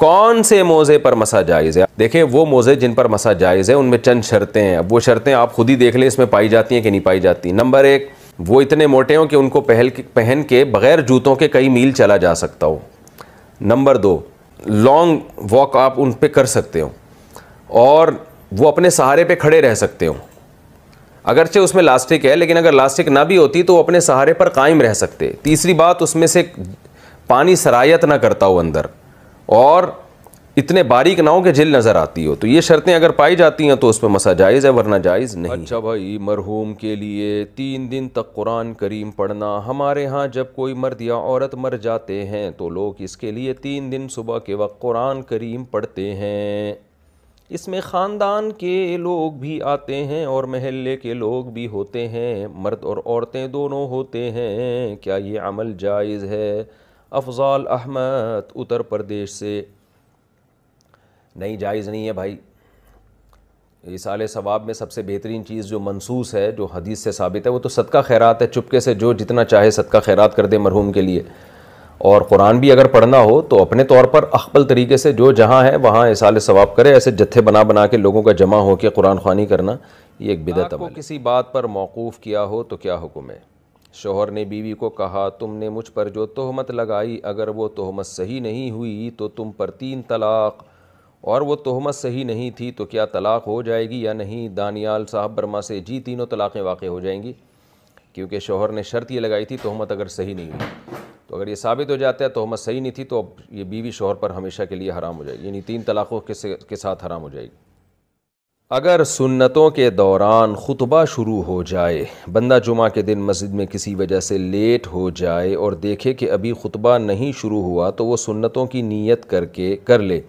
कौन से मोज़े पर मसा जायज़ है देखें वो मोज़े जिन पर मसा जायज़ है उनमें चंद शर्तें हैं अब वो शर्तें आप खुद ही देख लें इसमें पाई जाती हैं कि नहीं पाई जाती नंबर एक वो इतने मोटे हों कि उनको पहल पहन के बग़ैर जूतों के कई मील चला जा सकता हो नंबर दो लॉन्ग वॉक आप उन पर कर सकते हो और वो अपने सहारे पर खड़े रह सकते हो अगरचे उसमें लास्टिक है लेकिन अगर लास्टिक ना भी होती तो वो अपने सहारे पर कायम रह सकते तीसरी बात उसमें से पानी सरायत ना करता हो अंदर और इतने बारीक नाव के कि नज़र आती हो तो ये शर्तें अगर पाई जाती हैं तो उस पर मसा जायज़ है वरना जायज़ नहीं अच्छा भाई मरहूम के लिए तीन दिन तक कुरान करीम पढ़ना हमारे यहाँ जब कोई मर्द या औरत मर जाते हैं तो लोग इसके लिए तीन दिन सुबह के वक्त कुरान करीम पढ़ते हैं इसमें ख़ानदान के लोग भी आते हैं और महल्ले के लोग भी होते हैं मर्द और औरतें दोनों होते हैं क्या ये अमल जायज़ है अफजाल अहमद उत्तर प्रदेश से नहीं जायज़ नहीं है भाई इस इसाल सवाब में सबसे बेहतरीन चीज़ जो मनसूस है जो हदीस से साबित है वो तो सदका खैरात है चुपके से जो जितना चाहे सदका खैरात कर दे मरहूम के लिए और कुरान भी अगर पढ़ना हो तो अपने तौर पर अकबल तरीके से जो जहाँ है वहाँ इसाल सवाब करे ऐसे जत्थे बना बना के लोगों का जमा होकर कुरान खानी करना ये एक बिदत है किसी बात पर मौकूफ़ किया हो तो क्या हुक्म है शोहर ने बीवी को कहा तुमने मुझ पर जो तोहमत लगाई अगर वो तोहमत सही नहीं हुई तो तुम पर तीन तलाक़ और वो तोहमत सही नहीं थी तो क्या तलाक़ हो जाएगी या नहीं दानियाल साहब बर्मा से जी तीनों तलाक़ें वाक़ हो जाएंगी क्योंकि शोहर ने शर्त ये लगाई थी तोहमत अगर सही नहीं हुई तो अगर ये साबित हो जाता है तोहमत सही नहीं थी तो अब ये बीवी शोहर पर हमेशा के लिए हराम हो जाएगी यानी तीन तलाक़ों के, के साथ हराम हो जाएगी अगर सुन्नतों के दौरान खुतबा शुरू हो जाए बंदा जुमा के दिन मस्जिद में किसी वजह से लेट हो जाए और देखे कि अभी खुतबा नहीं शुरू हुआ तो वो सुन्नतों की नीयत करके कर ले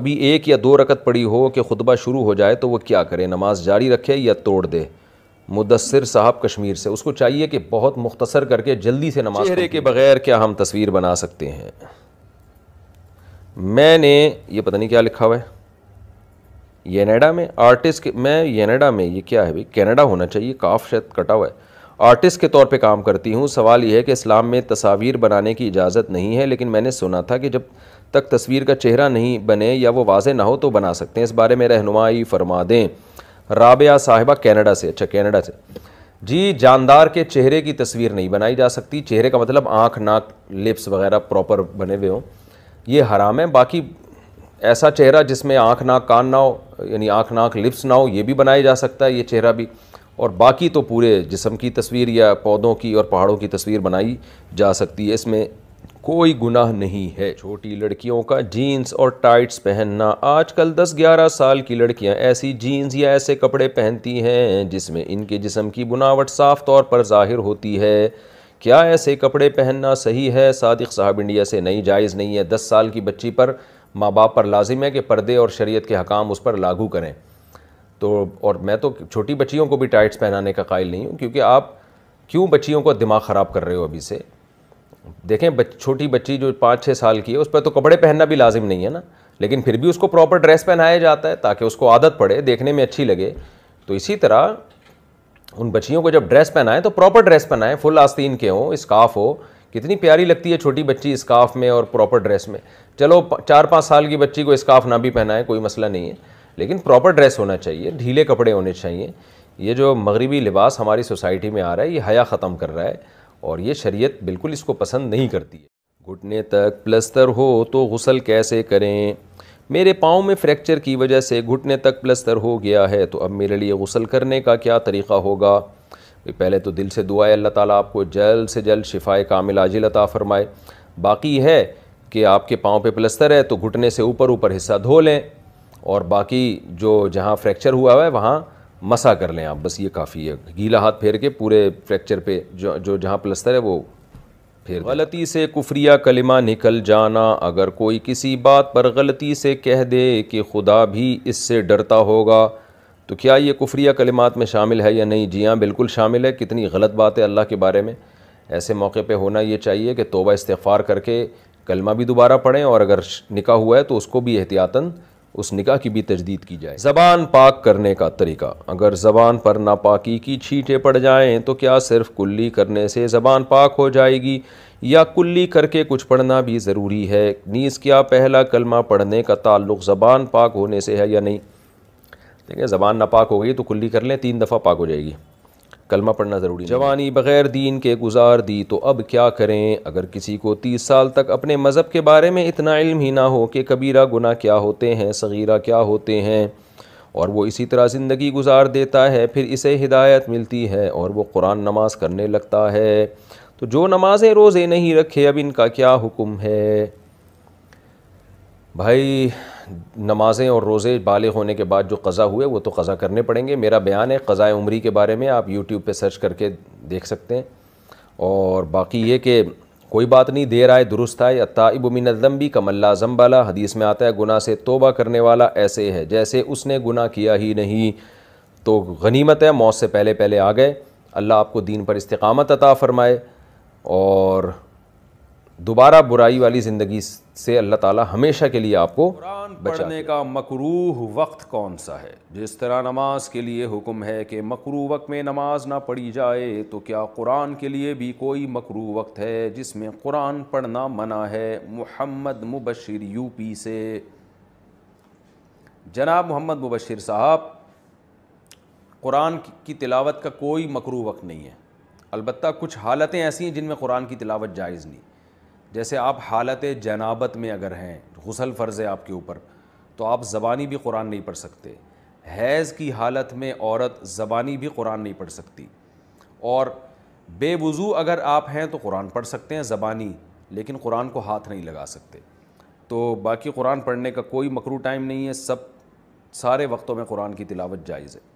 अभी एक या दो रकत पड़ी हो कि खुतबा शुरू हो जाए तो वो क्या करे नमाज जारी रखे या तोड़ दे मुदसर साहब कश्मीर से उसको चाहिए कि बहुत मुख्तसर करके जल्दी से नमाज चेहरे के बग़ैर क्या हम तस्वीर बना सकते हैं मैंने ये पता नहीं क्या लिखा हुआ है येनेडा में आर्टिस्ट मैं येनेडा में ये क्या है भाई कैनेडा होना चाहिए काफ शायद कटा हुआ है आर्टिस्ट के तौर पे काम करती हूँ सवाल यह है कि इस्लाम में तस्वीर बनाने की इजाज़त नहीं है लेकिन मैंने सुना था कि जब तक तस्वीर का चेहरा नहीं बने या वो वाजे ना हो तो बना सकते हैं इस बारे में रहनुमाई फरमा दें राबिया साहिबा कैनेडा से अच्छा कैनेडा से जी जानदार के चेहरे की तस्वीर नहीं बनाई जा सकती चेहरे का मतलब आँख नाक लिप्स वगैरह प्रॉपर बने हुए हों ये हराम है बाकी ऐसा चेहरा जिसमें आँख नाक कान ना हो यानी आँख नाक लिप्स ना हो ये भी बनाया जा सकता है ये चेहरा भी और बाकी तो पूरे जिसम की तस्वीर या पौधों की और पहाड़ों की तस्वीर बनाई जा सकती है इसमें कोई गुनाह नहीं है छोटी लड़कियों का जीन्स और टाइट्स पहनना आजकल 10-11 साल की लड़कियां ऐसी जीन्स या ऐसे कपड़े पहनती हैं जिसमें इनके जिसम की बुनावट साफ तौर पर जाहिर होती है क्या ऐसे कपड़े पहनना सही है सादिक साहब इंडिया से नई जायज़ नहीं है दस साल की बच्ची पर माँ बाप पर लाजिम है कि पर्दे और शरीयत के हकाम उस पर लागू करें तो और मैं तो छोटी बच्चियों को भी टाइट्स पहनाने का कायल नहीं हूँ क्योंकि आप क्यों बच्चियों का दिमाग ख़राब कर रहे हो अभी से देखें बच, छोटी बच्ची जो पाँच छः साल की है उस पर तो कपड़े पहनना भी लाजिम नहीं है ना लेकिन फिर भी उसको प्रॉपर ड्रेस पहनाया जाता है ताकि उसको आदत पड़े देखने में अच्छी लगे तो इसी तरह उन बच्चियों को जब ड्रेस पहनाएं तो प्रॉपर ड्रेस पहनाएं फुल आस्तीन के हों स्काफ हो कितनी प्यारी लगती है छोटी बच्ची स्काफ में और प्रॉपर ड्रेस में चलो चार पाँच साल की बच्ची को स्काफ ना भी पहनाए कोई मसला नहीं है लेकिन प्रॉपर ड्रेस होना चाहिए ढीले कपड़े होने चाहिए ये जो मगरबी लिबास हमारी सोसाइटी में आ रहा है ये हया ख़त्म कर रहा है और ये शरीयत बिल्कुल इसको पसंद नहीं करती है घुटने तक प्लस्तर हो तो गसल कैसे करें मेरे पाँव में फ्रैक्चर की वजह से घुटने तक प्लस्तर हो गया है तो अब मेरे लिए गसल करने का क्या तरीक़ा होगा पहले तो दिल से दुआ है अल्लाह ताला आपको जल्द से जल्द शिफाए कामिल आजिल अता फ़रमाए बाकी है कि आपके पाँव पे प्लस्तर है तो घुटने से ऊपर ऊपर हिस्सा धो लें और बाकी जो जहाँ फ्रैक्चर हुआ है वहाँ मसा कर लें आप बस ये काफ़ी है गीला हाथ फेर के पूरे फ्रैक्चर पे जो जो जहाँ प्लस्तर है वो फिर गलती से कुफरिया कलिमा निकल जाना अगर कोई किसी बात पर गलती से कह दे कि खुदा भी इससे डरता होगा तो क्या ये कुफ्रिया कलिमात में शामिल है या नहीं जी हाँ बिल्कुल शामिल है कितनी गलत बात है अल्लाह के बारे में ऐसे मौके पर होना ये चाहिए कि तोबा इस्तफ़ार करके कलमा भी दोबारा पढ़ें और अगर निका हुआ है तो उसको भी एहतियातन उस निका की भी तजदीद की जाए ज़बान पाक करने का तरीका अगर ज़बान पर नापाकी की छींटे पड़ जाएँ तो क्या सिर्फ कुल्ली करने से ज़बान पाक हो जाएगी या कुल्ली करके कुछ पढ़ना भी ज़रूरी है नीज़ क्या पहला कलमा पढ़ने का ताल्लुक़ ज़बान पाक होने से है या नहीं ठीक है ज़बान पाक हो गई तो कुल्ली कर लें तीन दफ़ा पाक हो जाएगी कलमा पढ़ना ज़रूरी जवानी बग़ैर दीन के गुजार दी तो अब क्या करें अगर किसी को तीस साल तक अपने मज़हब के बारे में इतना इल्म ही ना हो कि कबीरा गुना क्या होते हैं सगीरा क्या होते हैं और वो इसी तरह ज़िंदगी गुजार देता है फिर इसे हिदायत मिलती है और वो कुरान नमाज़ करने लगता है तो जो नमाज़ें रोज़े नहीं रखे अब इनका क्या हुक्म है भाई नमाज़ें और रोज़े बाले होने के बाद जो कज़ा हुए वो तो कज़ा करने पड़ेंगे मेरा बयान है कज़ाए उम्री के बारे में आप यूट्यूब पे सर्च करके देख सकते हैं और बाकी ये कि कोई बात नहीं देर आए दुरुस्त आए भी कमल्ला जम्बाला हदीस में आता है गुना से तोबा करने वाला ऐसे है जैसे उसने गुना किया ही नहीं तो गनीमत है मौत से पहले पहले आ गए अल्लाह आपको दीन पर इस्तकामत अता फ़रमाए और दोबारा बुराई वाली ज़िंदगी से अल्लाह ताला हमेशा के लिए आपको पढ़ने का मकरूह वक्त कौन सा है जिस तरह नमाज के लिए हुक्म है कि मकरू वक्त में नमाज ना पढ़ी जाए तो क्या कुरान के लिए भी कोई मकरू वक्त है जिसमें कुरान पढ़ना मना है मोहम्मद मुबशर यूपी से जनाब मोहम्मद मुबशर साहब कुरान की तिलावत का कोई मकरू वक्त नहीं है अलबत्त कुछ हालतें ऐसी हैं जिनमें कुरान की तिलावत जायज़ नहीं जैसे आप हालत जनाबत में अगर हैं तो गसल फ़र्ज़ है आपके ऊपर तो आप ज़बानी भी कुरान नहीं पढ़ सकते हैज़ की हालत में औरत ज़बानी भी कुरान नहीं पढ़ सकती और बेवज़ू अगर आप हैं तो कुरान पढ़ सकते हैं ज़बानी लेकिन कुरान को हाथ नहीं लगा सकते तो बाकी कुरान पढ़ने का कोई मकरू टाइम नहीं है सब सारे वक्तों में कुरान की तिलावत जायज़ है